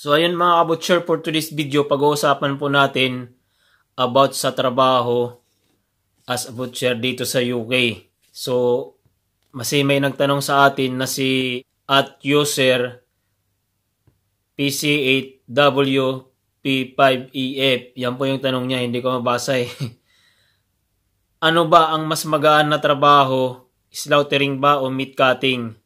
So ayun mga kabutcher for today's video, pag-uusapan po natin about sa trabaho as a butcher dito sa UK. So kasi may nagtanong sa atin na si at user PC8WP5EF. E Yan po yung tanong niya, hindi ko mabasa eh. ano ba ang mas magaan na trabaho? Slaughtering ba o meat cutting?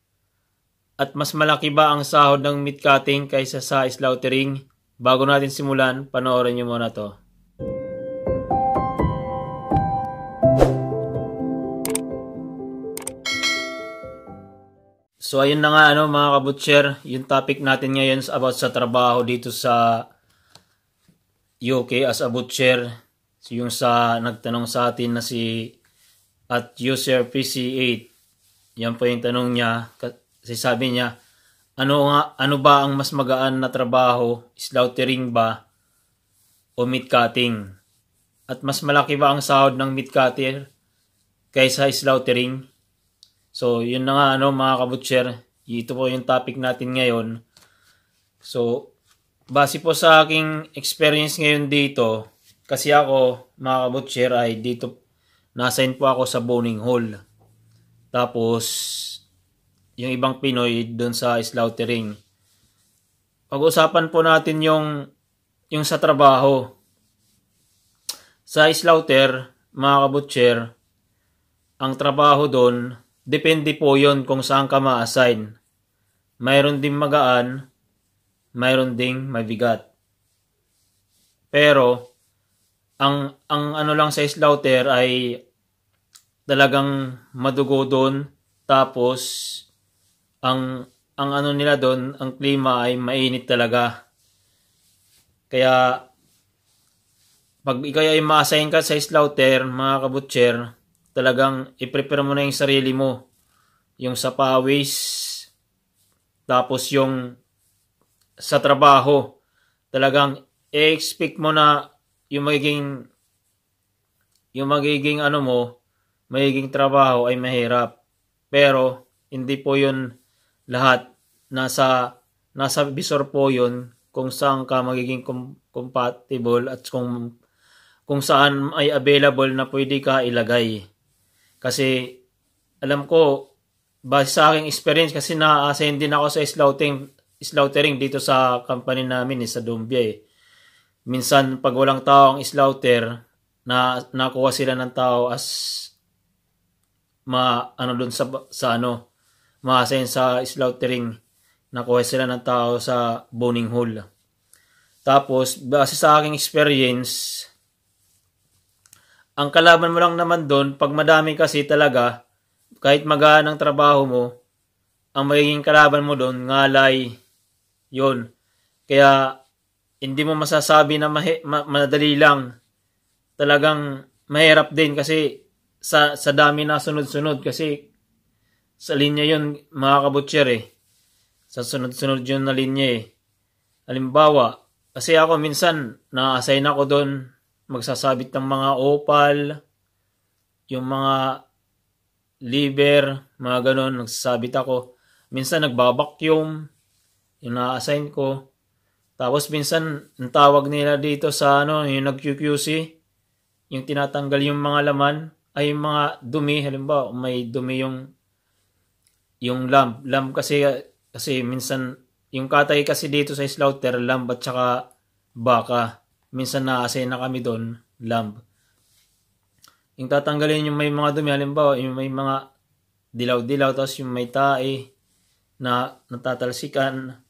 At mas malaki ba ang sahod ng meat cutting kaysa sa slaughtering? Bago natin simulan, panoorin nyo muna to. So ayun na nga ano mga kabutcher, yung topic natin ngayon about sa trabaho dito sa UK as a butcher. So yung sa nagtanong sa atin na si at user PC8. Yan po yung tanong niya kasi sabi niya, ano, nga, ano ba ang mas magaan na trabaho, slaughtering ba o meat cutting? At mas malaki ba ang sahod ng meat cutter kaysa slaughtering? So, yun na nga ano mga kabutcher, ito po yung topic natin ngayon. So, base po sa aking experience ngayon dito, kasi ako, mga kabutcher, ay dito, nasign po ako sa boning hall. Tapos, yung ibang Pinoy doon sa slaughtering. Pag-usapan po natin yung yung sa trabaho. Sa slaughter, mga kabutcher, ang trabaho doon, depende po yon kung saan ka ma-assign. Mayroon ding magaan, mayroon ding mabigat. Pero, ang, ang ano lang sa slaughter ay talagang madugo doon, tapos ang ang ano nila doon, ang klima ay mainit talaga. Kaya pag ikaw ay ma-assign ka sa slaughter, mga kabutcher, talagang i-prepare mo na yung sarili mo. Yung sa pawis, tapos yung sa trabaho. Talagang expect mo na yung magiging yung magiging ano mo, magiging trabaho ay mahirap. Pero hindi po yun lahat nasa nasa visor po 'yon kung saan ka magiging com- compatible at kung kung saan ay available na pwede ka ilagay. Kasi alam ko base sa aking experience kasi na-assign din ako sa slaughtering, slaughtering dito sa company namin eh, sa Dumbia eh. Minsan pag walang tao ang slaughter, na nakuha sila ng tao as ma ano doon sa sa ano ma-assign sa slaughtering. Nakuha sila ng tao sa boning hole. Tapos, base sa aking experience, ang kalaban mo lang naman doon, pag madami kasi talaga, kahit magaan ang trabaho mo, ang magiging kalaban mo doon, ngalay, yon Kaya, hindi mo masasabi na mahi, ma, madali lang. Talagang mahirap din kasi sa, sa dami na sunod-sunod kasi sa linya yon mga kabutcher eh. Sa sunod-sunod yun na linya eh. Halimbawa, kasi ako minsan na-assign ako doon magsasabit ng mga opal, yung mga liver, mga ganun, nagsasabit ako. Minsan nagbabacuum, yung na-assign ko. Tapos minsan, ang tawag nila dito sa ano, yung nag-QQC, yung tinatanggal yung mga laman, ay yung mga dumi, halimbawa, may dumi yung yung lamb. Lamb kasi, kasi minsan, yung katay kasi dito sa slaughter, lamb at saka baka. Minsan naasay na kami doon, lamb. Yung tatanggalin yung may mga dumi, halimbawa, yung may mga dilaw-dilaw, tapos yung may tae na natatalsikan,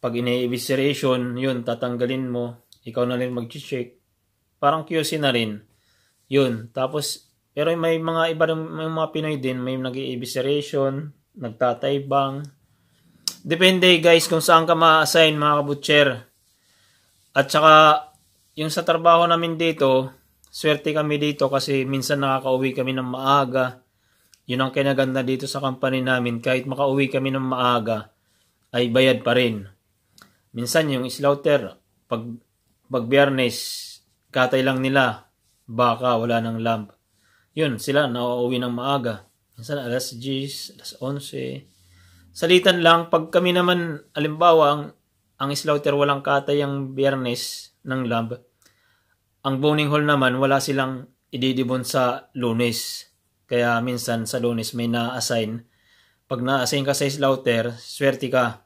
pag ine-evisceration, yun, tatanggalin mo, ikaw na rin mag-check. Parang QC na rin. Yun, tapos, pero may mga iba rin, may mga Pinoy din, may nag-evisceration, nagtataybang. Depende guys kung saan ka ma-assign mga kabutcher. At saka yung sa trabaho namin dito, swerte kami dito kasi minsan nakakauwi kami ng maaga. Yun ang kinaganda dito sa company namin. Kahit makauwi kami ng maaga, ay bayad pa rin. Minsan yung slaughter, pag, pag biyernes, katay lang nila, baka wala ng lamp. Yun, sila nauuwi ng maaga minsan alas 10, alas 11. Salitan lang, pag kami naman, alimbawa, ang, ang slaughter walang katayang biyernes ng lab, ang boning hole naman, wala silang ididibon sa lunes. Kaya minsan sa lunes may na-assign. Pag na-assign ka sa slaughter, swerte ka.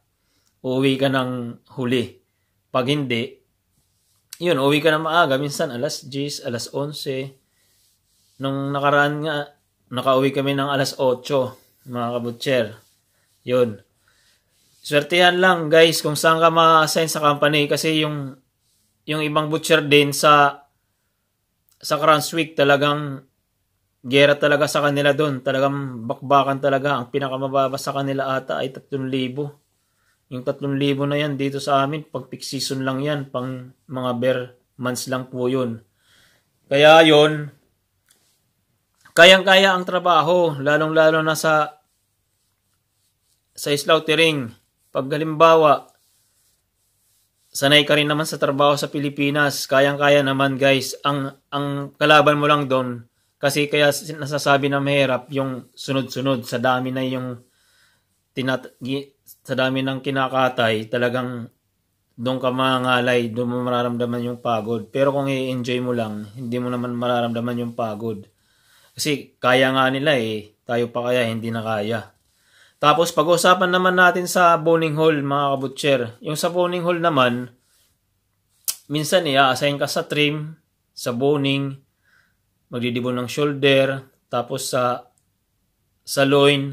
Uuwi ka ng huli. Pag hindi, yun, uwi ka na maaga. Minsan alas 10, alas 11. Nung nakaraan nga, nakauwi kami ng alas 8, mga kabutcher. Yun. Swertihan lang guys kung saan ka ma-assign sa company kasi yung yung ibang butcher din sa sa Week talagang gera talaga sa kanila doon. Talagang bakbakan talaga. Ang pinakamababa sa kanila ata ay 3,000. Yung 3,000 na yan dito sa amin, pag peak season lang yan, pang mga bare months lang po yun. Kaya yon Kayang-kaya ang trabaho, lalong-lalo na sa sa slaughtering. Paggalimbawa, halimbawa, sanay ka rin naman sa trabaho sa Pilipinas, kayang-kaya naman guys. Ang, ang kalaban mo lang doon, kasi kaya nasasabi na mahirap yung sunod-sunod sa dami na yung tinat sa dami ng kinakatay, talagang doon ka mangalay, doon mo mararamdaman yung pagod. Pero kung i-enjoy mo lang, hindi mo naman mararamdaman yung pagod. Kasi kaya nga nila eh. Tayo pa kaya hindi na kaya. Tapos pag-usapan naman natin sa boning hall mga kabutcher. Yung sa boning hall naman, minsan i-assign eh, ka sa trim, sa boning, magdidibon ng shoulder, tapos sa sa loin,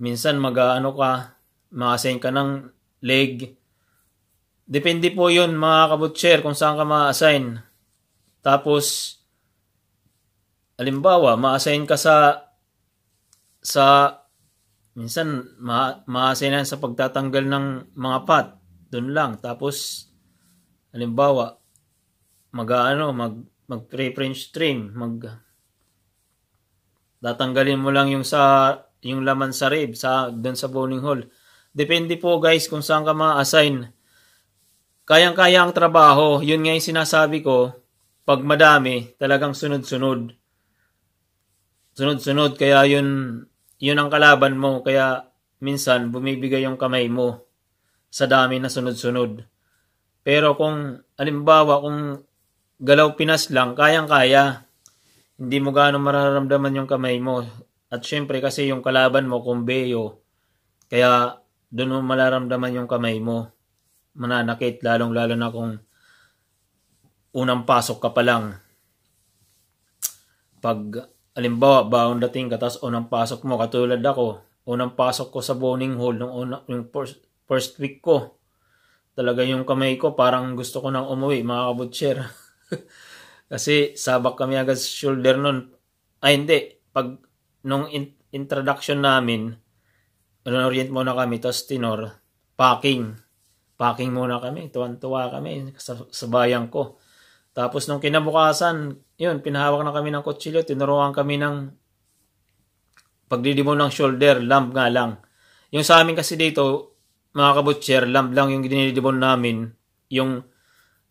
minsan mag-ano ka, ma-assign ka ng leg. Depende po yun mga kabutcher kung saan ka ma-assign. Tapos, Halimbawa, ma-assign ka sa sa minsan ma- ma-assign sa pagtatanggal ng mga pot. Doon lang tapos halimbawa mag aano mag mag preference stream mag tatanggalin mo lang yung sa yung laman sa rib sa doon sa boning hole. Depende po guys kung saan ka ma-assign. Kayang-kaya ang trabaho, yun nga yung sinasabi ko, pag madami, talagang sunod-sunod sunod-sunod, kaya yun, yun ang kalaban mo, kaya minsan bumibigay yung kamay mo sa dami na sunod-sunod. Pero kung, alimbawa, kung galaw pinas lang, kayang-kaya, hindi mo gaano mararamdaman yung kamay mo. At syempre kasi yung kalaban mo, kumbeyo, kaya doon mo malaramdaman yung kamay mo. Mananakit, lalong-lalo na kung unang pasok ka pa lang. Pag Alimbawa, baon dating ka, tapos unang pasok mo, katulad ako, unang pasok ko sa boning hall, nung una, yung first, first week ko, talaga yung kamay ko, parang gusto ko nang umuwi, mga kabutcher. Kasi sabak kami agad sa shoulder nun. Ay hindi, pag nung in- introduction namin, orient muna kami, tapos tinor, packing. Packing muna kami, tuwan-tuwa kami sa, sa bayan ko. Tapos nung kinabukasan, yun, pinahawak na kami ng kutsilyo, tinuruan kami ng pagdidimaw ng shoulder, lamb nga lang. Yung sa amin kasi dito, mga kabutcher, lamb lang yung dinidibon namin. Yung,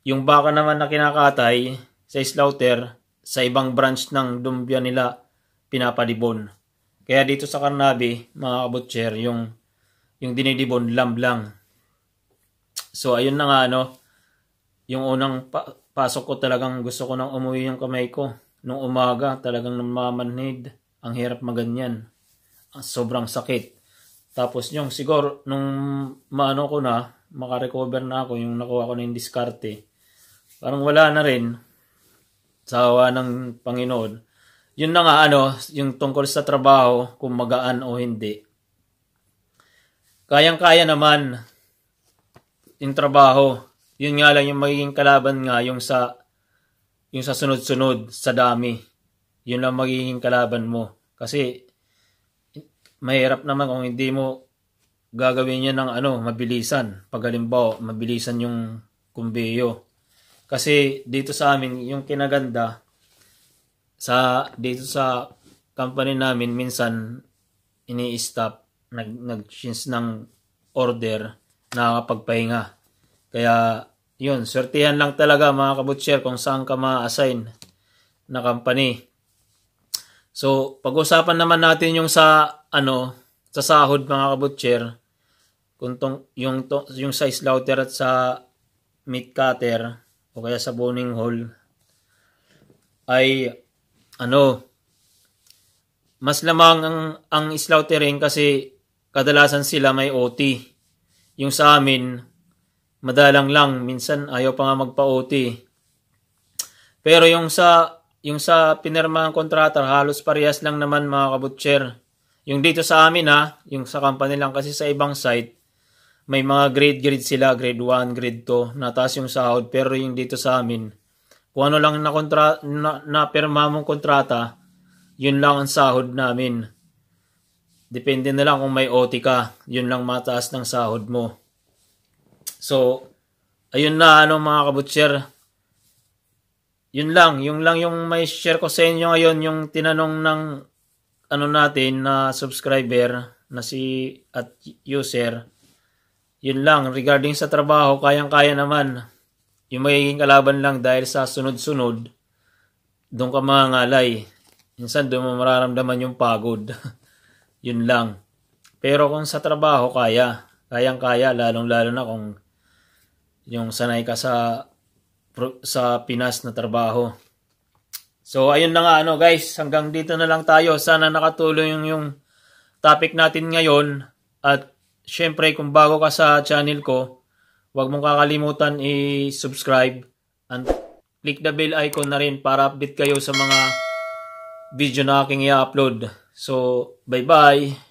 yung baka naman na kinakatay sa slaughter, sa ibang branch ng dumbya nila, pinapadibon. Kaya dito sa Carnaby, mga kabutcher, yung, yung dinidibon, lamb lang. So, ayun na nga, ano, yung unang pa- pasok ko talagang gusto ko nang umuwi yung kamay ko. Nung umaga talagang namamanhid. Ang hirap maganyan. Ah, sobrang sakit. Tapos yung siguro nung maano ko na, makarecover na ako yung nakuha ko na yung diskarte. Parang wala na rin sa awa ng Panginoon. Yun na nga ano, yung tungkol sa trabaho, kung magaan o hindi. Kayang-kaya naman yung trabaho yun nga lang yung magiging kalaban nga yung sa yung sa sunod-sunod sa dami. Yun lang magiging kalaban mo. Kasi mahirap naman kung hindi mo gagawin yan ng ano, mabilisan. Pag halimbawa, mabilisan yung kumbeyo. Kasi dito sa amin, yung kinaganda sa dito sa company namin minsan ini-stop nag nag ng order na kapagpahinga. Kaya yun, sortihan lang talaga mga kabutcher kung saan ka ma-assign na company. So, pag-usapan naman natin yung sa ano, sa sahod mga kabutcher, kung tong, yung, tong, yung sa slaughter at sa meat cutter o kaya sa boning hole ay ano, mas lamang ang, ang slaughtering kasi kadalasan sila may OT. Yung sa amin, madalang lang. Minsan ayaw pa nga magpa-OT. Pero yung sa yung sa pinirmahang kontrata, halos parehas lang naman mga kabutcher. Yung dito sa amin ha, yung sa company lang kasi sa ibang site, may mga grade-grade sila, grade 1, grade 2, nataas yung sahod. Pero yung dito sa amin, kung ano lang na, kontra, na, na pirma mong kontrata, yun lang ang sahod namin. Depende na lang kung may OT ka, yun lang mataas ng sahod mo. So, ayun na ano mga kabutcher. Yun lang, yung lang yung may share ko sa inyo ngayon, yung tinanong ng ano natin na subscriber na si at user. Yun lang, regarding sa trabaho, kayang-kaya naman. Yung magiging kalaban lang dahil sa sunod-sunod, doon ka mangangalay. Minsan doon mo mararamdaman yung pagod. Yun lang. Pero kung sa trabaho, kaya. Kayang-kaya, lalong-lalo na kung yung sanay ka sa sa Pinas na trabaho. So ayun na nga ano guys, hanggang dito na lang tayo. Sana nakatulong yung, yung topic natin ngayon at syempre kung bago ka sa channel ko, huwag mong kakalimutan i-subscribe and click the bell icon na rin para update kayo sa mga video na aking i-upload. So bye-bye.